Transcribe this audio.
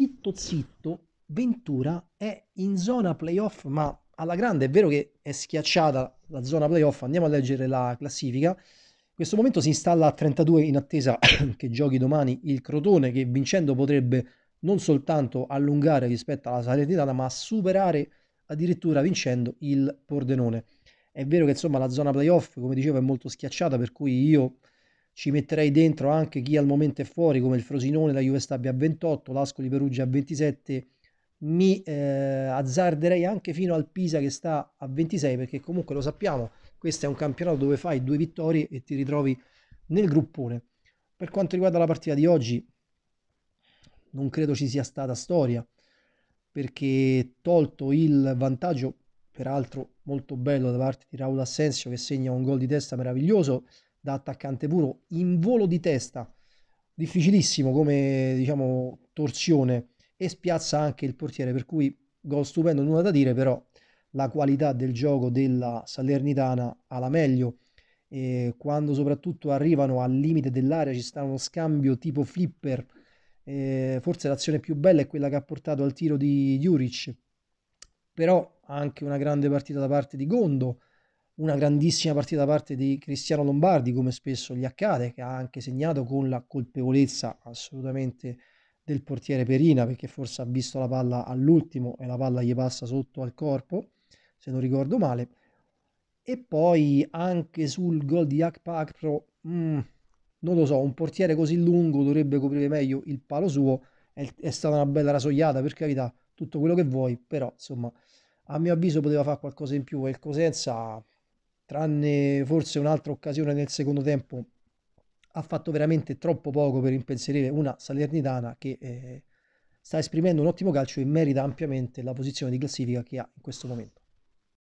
zitto zitto Ventura è in zona playoff, ma alla grande è vero che è schiacciata la zona playoff, andiamo a leggere la classifica. In questo momento si installa a 32 in attesa che giochi domani il Crotone che vincendo potrebbe non soltanto allungare rispetto alla Salernitana ma superare addirittura vincendo il Pordenone. È vero che insomma la zona playoff come dicevo è molto schiacciata per cui io ci metterei dentro anche chi al momento è fuori come il Frosinone, la Juve Stabia a 28, l'Ascoli Perugia a 27, mi eh, azzarderei anche fino al Pisa che sta a 26 perché comunque lo sappiamo, questo è un campionato dove fai due vittorie e ti ritrovi nel gruppone. Per quanto riguarda la partita di oggi, non credo ci sia stata storia perché tolto il vantaggio, peraltro molto bello da parte di Raul Asensio che segna un gol di testa meraviglioso, da attaccante puro in volo di testa, difficilissimo come diciamo torsione e spiazza anche il portiere, per cui gol stupendo, nulla da dire, però la qualità del gioco della Salernitana alla meglio. E quando soprattutto arrivano al limite dell'area ci sta uno scambio tipo flipper. Eh, forse l'azione più bella è quella che ha portato al tiro di Juric, però anche una grande partita da parte di Gondo una grandissima partita da parte di Cristiano Lombardi, come spesso gli accade, che ha anche segnato con la colpevolezza assolutamente del portiere Perina, perché forse ha visto la palla all'ultimo e la palla gli passa sotto al corpo, se non ricordo male. E poi anche sul gol di Akpakpro, Pro, mm, non lo so, un portiere così lungo dovrebbe coprire meglio il palo suo, è, è stata una bella rasoiata, per carità, tutto quello che vuoi, però insomma, a mio avviso poteva fare qualcosa in più e il Cosenza tranne forse un'altra occasione nel secondo tempo, ha fatto veramente troppo poco per impensierire una Salernitana che eh, sta esprimendo un ottimo calcio e merita ampiamente la posizione di classifica che ha in questo momento.